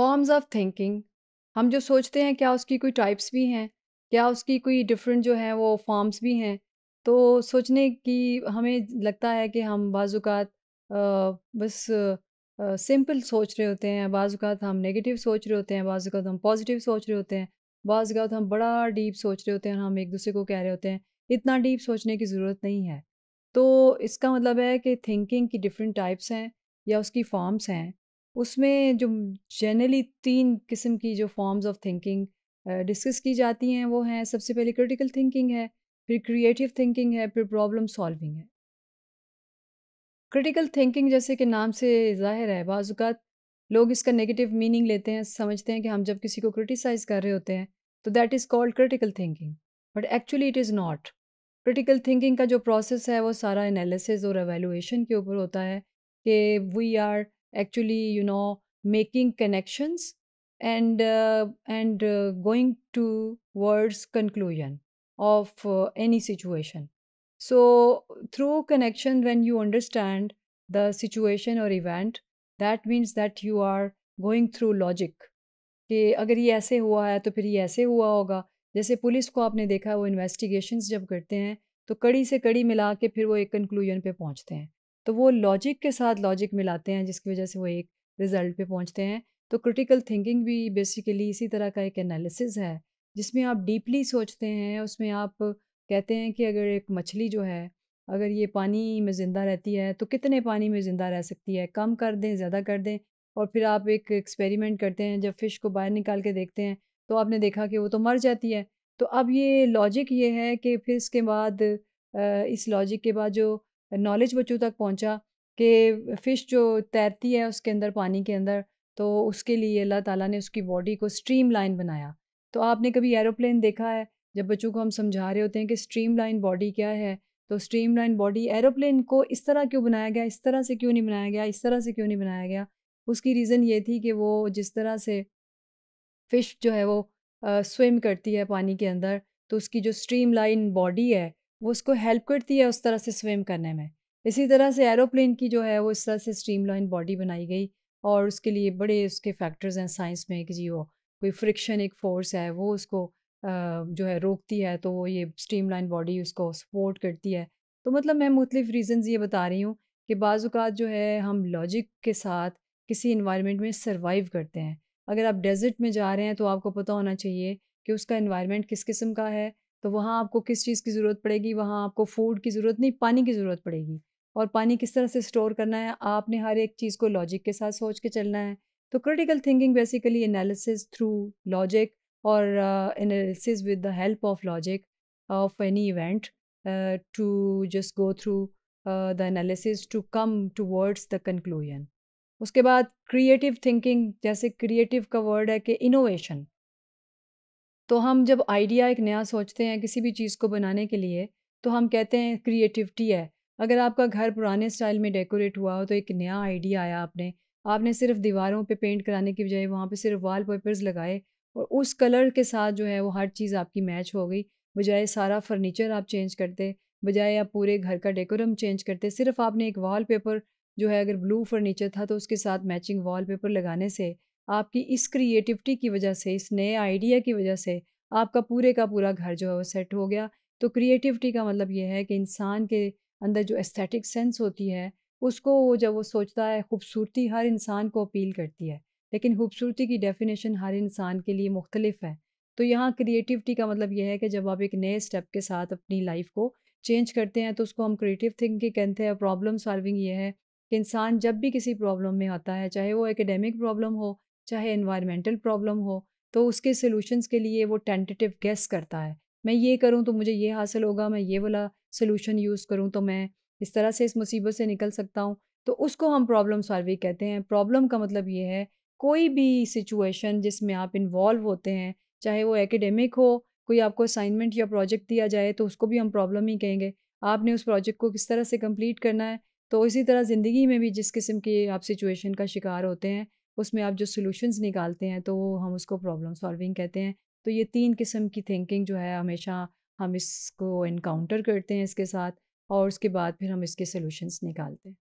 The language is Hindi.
फॉर्म्स ऑफ थिंकिंग हम जो सोचते हैं क्या उसकी कोई टाइप्स भी हैं क्या उसकी कोई डिफरेंट जो है वो फॉर्म्स भी हैं तो सोचने की हमें लगता है कि हम बाजुकात बस सिंपल सोच रहे होते हैं बाज़ात हम नेगेटिव सोच रहे होते हैं बाजुकात हम पॉजिटिव सोच रहे होते हैं बाजुकात हम बड़ा डीप सोच रहे होते हैं हम एक दूसरे को कह रहे होते हैं इतना डीप सोचने की ज़रूरत नहीं है तो इसका मतलब है कि थिंकिंग की डिफरेंट टाइप्स हैं या उसकी फॉर्म्स हैं उसमें जो जनरली तीन किस्म की जो फॉर्म्स ऑफ थिंकिंग डिस्कस की जाती हैं वो हैं सबसे पहले क्रिटिकल थिंकिंग है फिर क्रिएटिव थिंकिंग है फिर प्रॉब्लम सॉल्विंग है क्रिटिकल थिंकिंग जैसे कि नाम से जाहिर है बाज़ात लोग इसका नेगेटिव मीनिंग लेते हैं समझते हैं कि हम जब किसी को क्रिटिसाइज़ कर रहे होते हैं तो that is called critical thinking but actually it is not critical thinking का जो प्रोसेस है वो सारा एनालिसिस और एवेलुएशन के ऊपर होता है कि we are actually you know making connections and uh, and uh, going to words conclusion of uh, any situation so through connection when you understand the situation or event that means that you are going through logic कि अगर ये ऐसे हुआ है तो फिर ये ऐसे हुआ होगा जैसे पुलिस को आपने देखा वो इन्वेस्टिगेशंस जब करते हैं तो कड़ी से कड़ी मिला के फिर वो एक कंक्लूजन पे पहुंचते हैं तो वो लॉजिक के साथ लॉजिक मिलाते हैं जिसकी वजह से वो एक रिज़ल्ट पे पहुंचते हैं तो क्रिटिकल थिंकिंग भी बेसिकली इसी तरह का एक एनालिसिस है जिसमें आप डीपली सोचते हैं उसमें आप कहते हैं कि अगर एक मछली जो है अगर ये पानी में ज़िंदा रहती है तो कितने पानी में ज़िंदा रह सकती है कम कर दें ज़्यादा कर दें और फिर आप एक एक्सपेरिमेंट करते हैं जब फ़िश को बाहर निकाल के देखते हैं तो आपने देखा कि वो तो मर जाती है तो अब ये लॉजिक ये है कि फिर इसके बाद इस लॉजिक के बाद जो नॉलेज बच्चों तक पहुंचा कि फ़िश जो तैरती है उसके अंदर पानी के अंदर तो उसके लिए अल्लाह ताला ने उसकी बॉडी को स्ट्रीम लाइन बनाया तो आपने कभी एरोप्लेन देखा है जब बच्चों को हम समझा रहे होते हैं कि स्ट्रीम लाइन बॉडी क्या है तो स्ट्रीम लाइन बॉडी एरोप्लेन को इस तरह क्यों बनाया गया इस तरह से क्यों नहीं बनाया गया इस तरह से क्यों नहीं बनाया गया उसकी रीज़न ये थी कि वो जिस तरह से फ़िश जो है वो स्विम करती है पानी के अंदर तो उसकी जो स्ट्रीम लाइन बॉडी है वो उसको हेल्प करती है उस तरह से स्विम करने में इसी तरह से एरोप्लेन की जो है वो इस तरह से स्ट्रीम लाइन बॉडी बनाई गई और उसके लिए बड़े उसके फैक्टर्स हैं साइंस में कि जी वो कोई फ्रिक्शन एक फोर्स है वो उसको जो है रोकती है तो वो ये स्ट्रीम लाइन बॉडी उसको सपोर्ट करती है तो मतलब मैं मुख्तफ रीजन ये बता रही हूँ कि बाज़ात जो है हम लॉजिक के साथ किसी इन्वायरमेंट में सर्वाइव करते हैं अगर आप डेजर्ट में जा रहे हैं तो आपको पता होना चाहिए कि उसका इन्वायरमेंट किस किस्म का है तो वहाँ आपको किस चीज़ की ज़रूरत पड़ेगी वहाँ आपको फूड की ज़रूरत नहीं पानी की ज़रूरत पड़ेगी और पानी किस तरह से स्टोर करना है आपने हर एक चीज़ को लॉजिक के साथ सोच के चलना है तो critical thinking basically analysis through logic और analysis with the help of logic of any event to just go through the analysis to come towards the conclusion उसके बाद क्रिएटिव थिंकिंग जैसे क्रिएटिव का वर्ड है कि इनोवेशन तो हम जब आइडिया एक नया सोचते हैं किसी भी चीज़ को बनाने के लिए तो हम कहते हैं क्रिएटिविटी है अगर आपका घर पुराने स्टाइल में डेकोरेट हुआ हो तो एक नया आइडिया आया आपने आपने सिर्फ दीवारों पे पेंट कराने की बजाय वहाँ पे सिर्फ वाल पेपर्स लगाए और उस कलर के साथ जो है वो हर चीज़ आपकी मैच हो गई बजाय सारा फर्नीचर आप चेंज करते बजाय आप पूरे घर का डेकोरम चेंज करते सिर्फ आपने एक वाल पेपर जो है अगर ब्लू फर्नीचर था तो उसके साथ मैचिंग वाल पेपर लगाने से आपकी इस क्रिएटिविटी की वजह से इस नए आइडिया की वजह से आपका पूरे का पूरा घर जो है वो सेट हो गया तो क्रिएटिविटी का मतलब ये है कि इंसान के अंदर जो एस्थेटिक सेंस होती है उसको वो जब वो सोचता है खूबसूरती हर इंसान को अपील करती है लेकिन खूबसूरती की डेफिनेशन हर इंसान के लिए मुख्तलिफ है तो यहाँ क्रिएटिविटी का मतलब यह है कि जब आप एक नए स्टेप के साथ अपनी लाइफ को चेंज करते हैं तो उसको हम क्रिएटिव थिंकिंग कहते हैं प्रॉब्लम सॉल्विंग ये है कि इंसान जब भी किसी प्रॉब्लम में आता है चाहे वो एकेडमिक प्रॉब्लम हो चाहे इन्वायरमेंटल प्रॉब्लम हो तो उसके सोल्यूशंस के लिए वो टेंटेटिव गेस करता है मैं ये करूँ तो मुझे ये हासिल होगा मैं ये वाला सोल्यूशन यूज़ करूँ तो मैं इस तरह से इस मुसीबत से निकल सकता हूँ तो उसको हम प्रॉब्लम सॉल्विंग कहते हैं प्रॉब्लम का मतलब ये है कोई भी सिचुएशन जिसमें आप इन्वॉल्व होते हैं चाहे वो एकेडमिक हो कोई आपको असाइनमेंट या प्रोजेक्ट दिया जाए तो उसको भी हम प्रॉब्लम ही कहेंगे आपने उस प्रोजेक्ट को किस तरह से कंप्लीट करना है तो इसी तरह ज़िंदगी में भी जिस किस्म की आप सिचुएशन का शिकार होते हैं उसमें आप जो सोल्यूशंस निकालते हैं तो हम उसको प्रॉब्लम सॉल्विंग कहते हैं तो ये तीन किस्म की थिंकिंग जो है हमेशा हम इसको इनकाउंटर करते हैं इसके साथ और उसके बाद फिर हम इसके सोल्यूशंस निकालते हैं